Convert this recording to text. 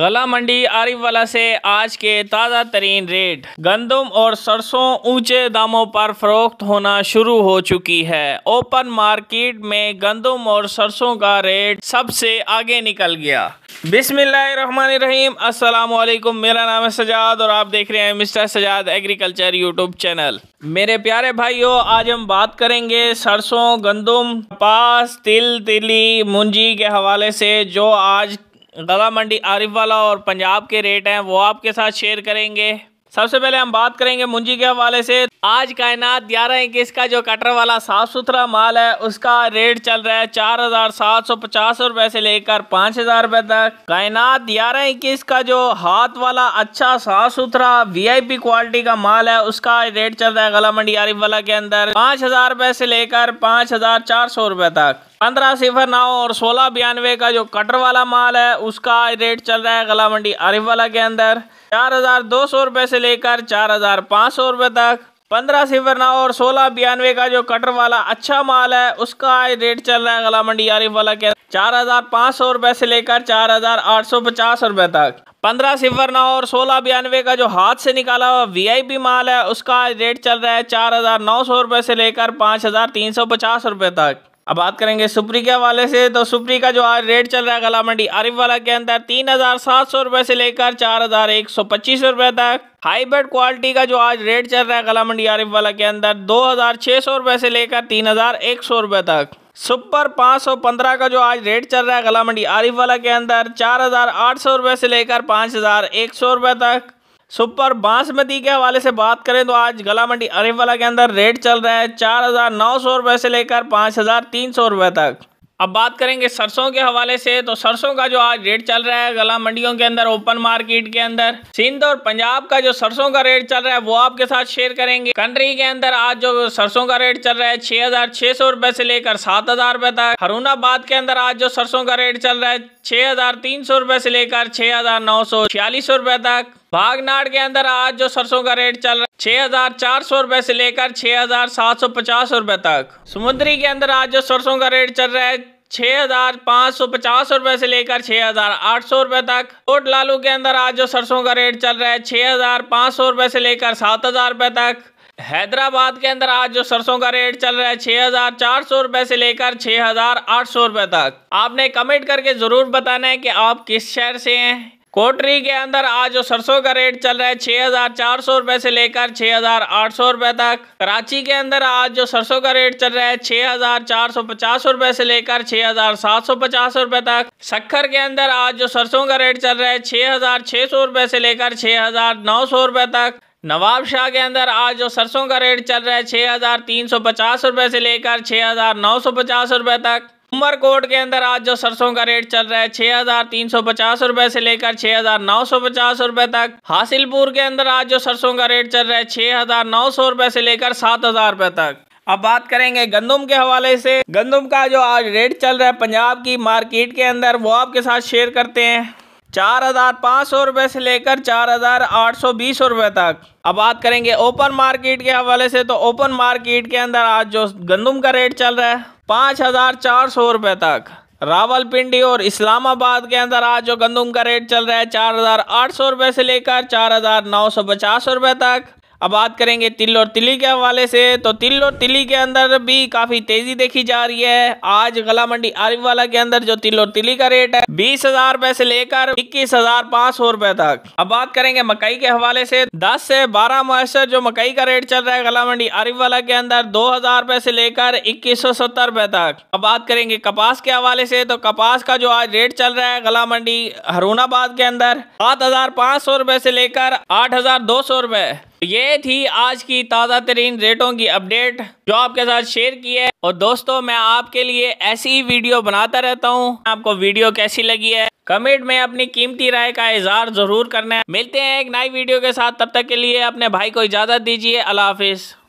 गला मंडी आरिफ वाला से आज के ताज़ा तरीन रेट गंदम और सरसों ऊंचे दामों पर फरोख्त होना शुरू हो चुकी है ओपन मार्केट में गंदम और सरसों का रेट सबसे आगे निकल गया बिसमीम असलकुम मेरा नाम है सजाद और आप देख रहे हैं mister Sajad agriculture YouTube channel मेरे प्यारे भाइयों आज हम बात करेंगे सरसों गंदम कपास तिल तिली मुंजी के हवाले से जो आज गला मंडी आरिफ वाला और पंजाब के रेट हैं वो आपके साथ शेयर करेंगे सबसे पहले हम बात करेंगे मुंजी के हवाले से आज कायनात ग्यारह इक्कीस का जो कटर वाला साफ सुथरा माल है उसका रेट चल रहा है चार हज़ार सात सौ पचास रुपए से लेकर पांच हज़ार रुपए तक कायनात ग्यारह इक्कीस का जो हाथ वाला अच्छा साफ सुथरा वीआईपी क्वालिटी का माल है उसका रेट चल रहा है गला मंडी आरिफ वाला के अंदर पांच हज़ार रुपये से लेकर पांच हज़ार चार सौ रुपये तक पंद्रह सिफर नौ और सोलह बयानवे का जो कटर वाला माल है उसका रेट चल रहा है गला मंडी आरिफ वाला के अंदर चार हज़ार दो सौ रुपए से लेकर चार हज़ार पाँच सौ रुपये तक पंद्रह सिफर नौ और सोलह बयानवे का जो कटर वाला अच्छा माल है उसका आज रेट चल रहा है गला मंडी आरिफ वाला के चार हज़ार पाँच सौ रुपये से लेकर चार हज़ार आठ सौ पचास रुपये तक पंद्रह सिफर नौ और सोलह बयानवे का जो हाथ से निकाला हुआ वीआईपी माल है उसका आज रेट चल रहा है चार हज़ार नौ सौ रुपये से लेकर पाँच हज़ार तीन सौ पचास रुपये तक अब बात करेंगे सुप्री के हवाले से तो सुप्री का जो आज रेट चल रहा है गला मंडी आरिफ वाला के अंदर तीन हज़ार सात सौ रुपए से लेकर चार हज़ार एक सौ पच्चीस रुपए तक हाईब्रिड क्वालिटी का जो आज रेट चल रहा है गला मंडी आरिफ वाला के अंदर दो हज़ार छह सौ रुपए से लेकर तीन हज़ार एक सौ रुपए तक सुपर पाँच सौ पंद्रह का जो आज रेट चल रहा है गला मंडी आरिफ वाला के अंदर चार हज़ार आठ सौ रुपये से लेकर पाँच हज़ार एक सौ रुपए तक सुपर बासमती के हवाले से बात करें तो आज गला मंडी अरेफवाला के अंदर रेट चल रहा है चार हज़ार नौ सौ रुपए से लेकर पाँच हज़ार तीन सौ रुपए तक अब बात करेंगे सरसों के हवाले से तो सरसों का जो आज रेट चल रहा है गला मंडियों के अंदर ओपन मार्केट के अंदर सिंध और पंजाब का जो सरसों का रेट चल रहा है वो आपके साथ शेयर करेंगे कंट्री के अंदर आज जो सरसों का रेट चल रहा है छह हजार छह सौ रुपए से लेकर सात हजार रुपए तक हरुणाबाद के अंदर आज जो सरसों का रेट चल रहा है छह हजार तीन सौ रुपए से लेकर छह हजार नौ सौ छियालीस सौ रुपए तक बागनाड़ के अंदर आज जो सरसों का रेट चल रहा है छह हजार चार सौ रूपए से लेकर छह हजार सात सौ पचास रूपए तक समुद्री के अंदर आज जो सरसों का रेट चल रहा है छह हजार पाँच सौ पचास रूपए से लेकर छह हजार आठ सौ रूपए तक कोट लालू के अंदर आज जो सरसों का रेट चल रहा है छह हजार पाँच सौ रूपए से लेकर सात हजार रूपए तक हैदराबाद के अंदर आज जो सरसों का रेट चल रहा है छह हजार चार सौ रूपए से लेकर छह हजार आठ सौ रूपए तक आपने कमेंट करके ज़रूर बताना है कि आप किस शहर से हैं कोटरी के अंदर आज जो सरसों का रेट चल रहा है 6,400 हज़ार चार सौ से लेकर 6,800 हज़ार आठ सौ तक कराची के अंदर आज जो सरसों का रेट चल रहा है 6,450 हज़ार चार सौ पचास से लेकर 6,750 हज़ार सात सौ पचास तक सखर के अंदर आज जो सरसों का रेट चल रहा है 6,600 हज़ार सौ से लेकर 6,900 हज़ार नौ सौ तक नवाब शाह के अंदर आज जो सरसों का रेट चल रहा है छः हज़ार तीन सौ पचास रुपए से लेकर छः हज़ार नौ सौ पचास रुपए तक उमरकोट के अंदर आज जो सरसों का रेट चल रहा है छह हज़ार तीन सौ पचास रूपए से लेकर छह हज़ार नौ सौ पचास रूपए तक हासिलपुर के अंदर आज जो सरसों का रेट चल रहा है छह हज़ार नौ सौ रूपए से लेकर सात हज़ार रूपए तक अब बात करेंगे गंदम के हवाले से गंदम का जो आज रेट चल रहा है पंजाब की मार्केट के अंदर वो आपके साथ शेयर करते हैं चार हज़ार पाँच सौ रुपये से लेकर चार हज़ार आठ सौ बीस रुपये तक अब बात करेंगे ओपन मार्केट के हवाले से तो ओपन मार्केट के अंदर आज जो गंदम का रेट चल रहा है पाँच हज़ार चार सौ रुपये तक रावलपिंडी और इस्लामाबाद के अंदर आज जो गंदम का रेट चल रहा है चार हज़ार आठ सौ रुपये से लेकर चार हज़ार नौ सौ पचास रुपये तक अब बात करेंगे तिल और तिली के हवाले से तो तिल और तिली के अंदर भी काफ़ी तेज़ी देखी जा रही है आज गला मंडी आरिवाला के अंदर जो तिल और तिली का रेट है बीस हज़ार रूपए से लेकर इक्कीस हज़ार पाँच सौ रुपए तक अब बात करेंगे मकई के हवाले से दस से बारह मैसर जो मकई का रेट चल रहा है गला मंडी आरिवाला के अंदर दो हज़ार रुपए से लेकर इक्कीस सौ सत्तर रुपए तक अब बात करेंगे कपास के हवाले से तो कपास का जो आज रेट चल रहा है गला मंडी हरूनाबाद के अंदर सात हज़ार पाँच सौ रुपए से लेकर आठ हज़ार दो सौ रुपए ये थी आज की ताज़ा तरीन रेटों की अपडेट जो आपके साथ शेयर की है और दोस्तों मैं आपके लिए ऐसी ही वीडियो बनाता रहता हूँ आपको वीडियो कैसी लगी है कमेंट में अपनी कीमती राय का इजहार ज़रूर करना है मिलते हैं एक नई वीडियो के साथ तब तक के लिए अपने भाई को इजाज़त दीजिए अल्लाह हाफिज़